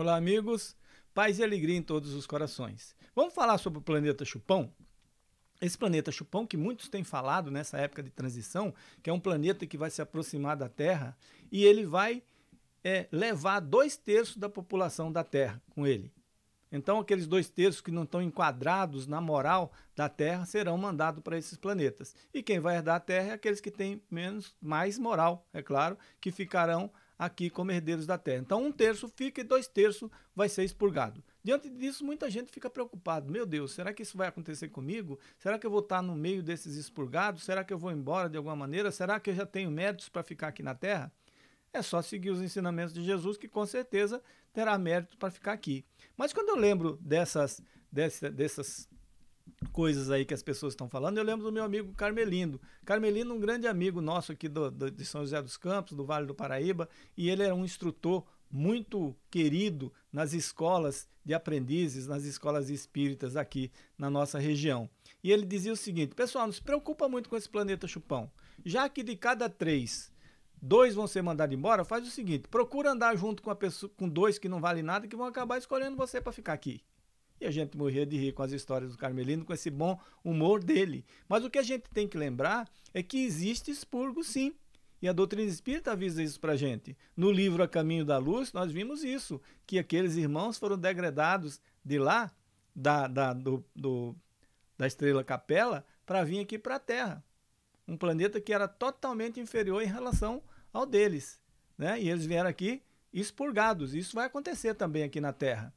Olá, amigos. Paz e alegria em todos os corações. Vamos falar sobre o planeta Chupão? Esse planeta Chupão, que muitos têm falado nessa época de transição, que é um planeta que vai se aproximar da Terra e ele vai é, levar dois terços da população da Terra com ele. Então, aqueles dois terços que não estão enquadrados na moral da Terra serão mandados para esses planetas. E quem vai herdar a Terra é aqueles que têm menos, mais moral, é claro, que ficarão aqui como herdeiros da terra. Então, um terço fica e dois terços vai ser expurgado. Diante disso, muita gente fica preocupado. Meu Deus, será que isso vai acontecer comigo? Será que eu vou estar no meio desses expurgados? Será que eu vou embora de alguma maneira? Será que eu já tenho méritos para ficar aqui na terra? É só seguir os ensinamentos de Jesus que com certeza terá mérito para ficar aqui. Mas quando eu lembro dessas, dessas coisas aí que as pessoas estão falando. Eu lembro do meu amigo Carmelino. Carmelino, um grande amigo nosso aqui do, do, de São José dos Campos, do Vale do Paraíba, e ele era um instrutor muito querido nas escolas de aprendizes, nas escolas espíritas aqui na nossa região. E ele dizia o seguinte: pessoal, não se preocupa muito com esse planeta chupão. Já que de cada três, dois vão ser mandados embora, faz o seguinte: procura andar junto com, a pessoa, com dois que não valem nada, que vão acabar escolhendo você para ficar aqui. E a gente morria de rir com as histórias do Carmelino, com esse bom humor dele. Mas o que a gente tem que lembrar é que existe expurgo, sim. E a doutrina espírita avisa isso para gente. No livro A Caminho da Luz, nós vimos isso, que aqueles irmãos foram degradados de lá, da, da, do, do, da estrela Capela, para vir aqui para a Terra. Um planeta que era totalmente inferior em relação ao deles. Né? E eles vieram aqui expurgados. Isso vai acontecer também aqui na Terra.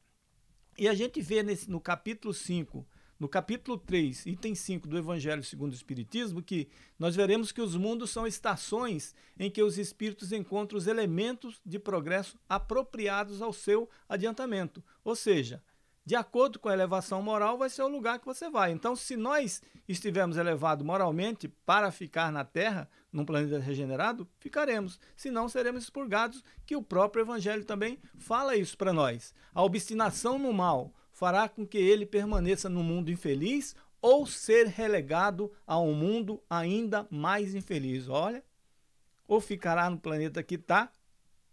E a gente vê nesse, no capítulo 5, no capítulo 3, item 5 do Evangelho segundo o Espiritismo, que nós veremos que os mundos são estações em que os espíritos encontram os elementos de progresso apropriados ao seu adiantamento. Ou seja, de acordo com a elevação moral, vai ser o lugar que você vai. Então, se nós estivermos elevados moralmente para ficar na Terra, num planeta regenerado, ficaremos. Se não, seremos expurgados, que o próprio Evangelho também fala isso para nós. A obstinação no mal fará com que ele permaneça no mundo infeliz ou ser relegado a um mundo ainda mais infeliz. Olha, ou ficará no planeta que está,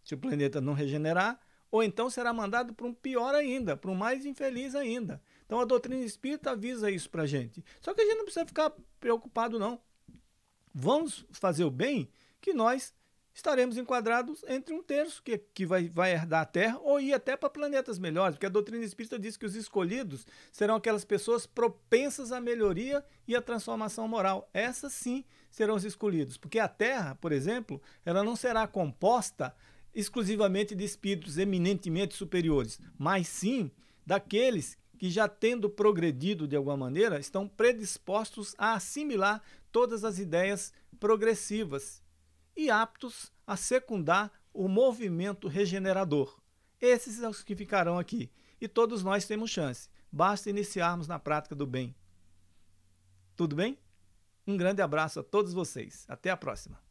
se o planeta não regenerar, ou então será mandado para um pior ainda, para um mais infeliz ainda. Então a doutrina espírita avisa isso para a gente. Só que a gente não precisa ficar preocupado, não. Vamos fazer o bem que nós estaremos enquadrados entre um terço que, que vai, vai herdar a Terra ou ir até para planetas melhores, porque a doutrina espírita diz que os escolhidos serão aquelas pessoas propensas à melhoria e à transformação moral. Essas sim serão os escolhidos, porque a Terra, por exemplo, ela não será composta exclusivamente de espíritos eminentemente superiores, mas sim daqueles que já tendo progredido de alguma maneira, estão predispostos a assimilar todas as ideias progressivas e aptos a secundar o movimento regenerador. Esses são os que ficarão aqui e todos nós temos chance. Basta iniciarmos na prática do bem. Tudo bem? Um grande abraço a todos vocês. Até a próxima.